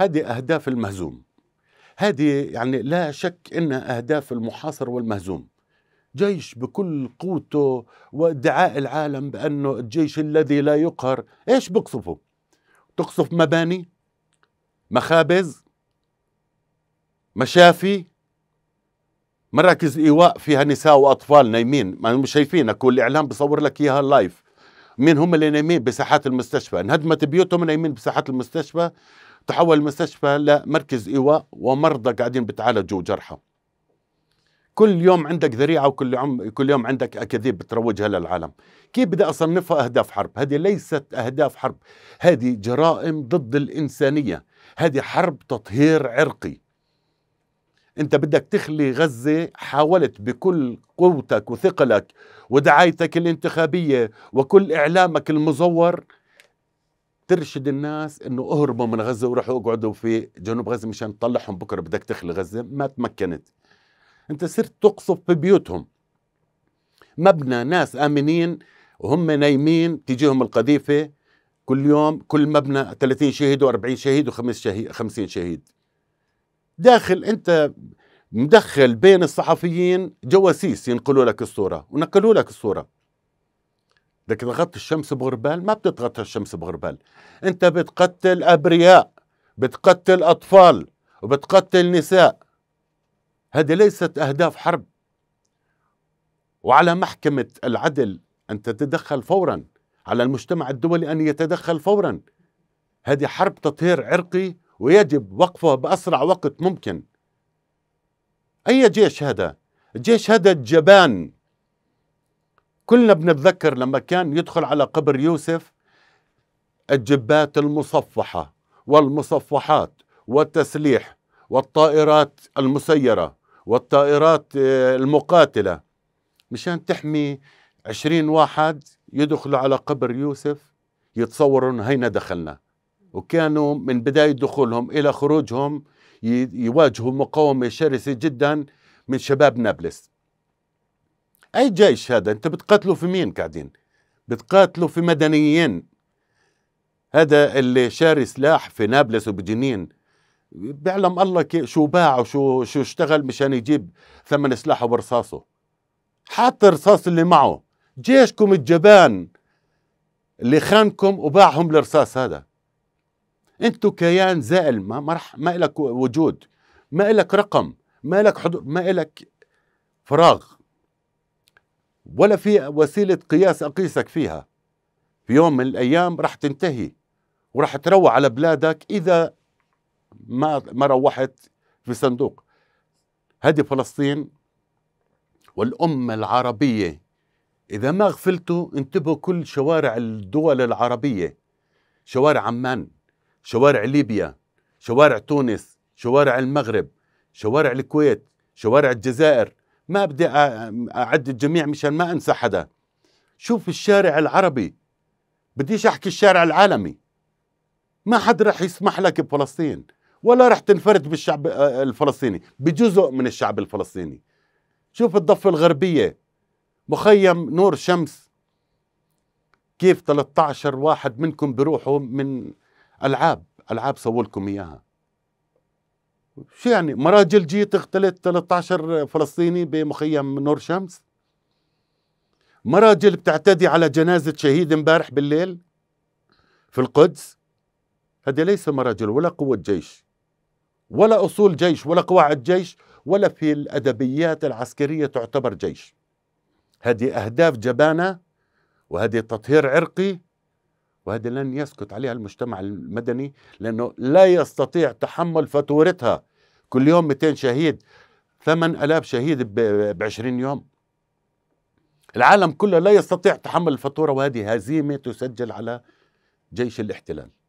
هذه أهداف المهزوم هذه يعني لا شك انها اهداف المحاصر والمهزوم جيش بكل قوته وادعاء العالم بانه الجيش الذي لا يقهر ايش بقصفه تقصف مباني مخابز مشافي مراكز ايواء فيها نساء واطفال نايمين ما هم شايفينك والاعلام بصور لك اياها لايف مين هم اللي نايمين بساحات المستشفى انهدمت بيوتهم نايمين بساحات المستشفى تحول المستشفى لمركز إيواء ومرضى قاعدين بتعالجوا جرحى كل يوم عندك ذريعة وكل يوم كل يوم عندك أكاذيب بتروجها للعالم كيف بدي أصنفها أهداف حرب هذه ليست أهداف حرب هذه جرائم ضد الإنسانية هذه حرب تطهير عرقي انت بدك تخلي غزة حاولت بكل قوتك وثقلك ودعايتك الانتخابية وكل إعلامك المزور ترشد الناس انه اهربوا من غزه وروحوا اقعدوا في جنوب غزه مشان تطلعهم بكره بدك تخلي غزه ما تمكنت انت صرت تقصف في بيوتهم مبنى ناس امنين وهم نايمين تجيهم القذيفه كل يوم كل مبنى 30 شهيد و40 شهيد و 50 شهيد داخل انت مدخل بين الصحفيين جواسيس ينقلوا لك الصوره ونقلوا لك الصوره بدك تغطي الشمس بغربال ما بتتغطى الشمس بغربال انت بتقتل ابرياء بتقتل اطفال وبتقتل نساء هذه ليست اهداف حرب وعلى محكمه العدل ان تتدخل فورا على المجتمع الدولي ان يتدخل فورا هذه حرب تطهير عرقي ويجب وقفه باسرع وقت ممكن اي جيش هذا الجيش هذا الجبان كلنا بنتذكر لما كان يدخل على قبر يوسف الجبات المصفحة والمصفحات والتسليح والطائرات المسيرة والطائرات آه، المقاتلة مشان تحمي عشرين واحد يدخلوا على قبر يوسف يتصورون هينا دخلنا وكانوا من بداية دخولهم إلى خروجهم يواجهوا مقاومة شرسة جدا من شباب نابلس اي جيش هذا انت بتقاتلوا في مين قاعدين بتقاتلوا في مدنيين هذا اللي شاري سلاح في نابلس وبجنين بيعلم الله شو باع وشو شو اشتغل مشان يجيب ثمن سلاحه ورصاصه حتى الرصاص اللي معه جيشكم الجبان اللي خانكم وباعهم الرصاص هذا انتو كيان زائل ما ما, ما لك وجود ما لك رقم ما لك حضور ما لك فراغ ولا في وسيلة قياس أقيسك فيها في يوم من الأيام راح تنتهي وراح تروح على بلادك إذا ما ما روحت في صندوق هذه فلسطين والأمة العربية إذا ما غفلتوا انتبهوا كل شوارع الدول العربية شوارع عمان شوارع ليبيا شوارع تونس شوارع المغرب شوارع الكويت شوارع الجزائر ما بدي أعد الجميع مشان ما أنسى حدا شوف الشارع العربي بديش أحكي الشارع العالمي ما حد رح يسمح لك بفلسطين ولا رح تنفرد بالشعب آه، الفلسطيني بجزء من الشعب الفلسطيني شوف الضفة الغربية مخيم نور شمس كيف 13 واحد منكم بروحوا من ألعاب ألعاب سووا لكم إياها شو يعني مراجل جيت تقتلت 13 فلسطيني بمخيم نور شمس مراجل بتعتدي على جنازة شهيد امبارح بالليل في القدس هذه ليس مراجل ولا قوة جيش ولا أصول جيش ولا قواعد جيش ولا في الأدبيات العسكرية تعتبر جيش هذه أهداف جبانة وهذه تطهير عرقي وهذه لن يسكت عليها المجتمع المدني لأنه لا يستطيع تحمل فاتورتها كل يوم 200 شهيد 8000 شهيد ب 20 يوم العالم كله لا يستطيع تحمل الفاتوره وهذه هزيمه تسجل على جيش الاحتلال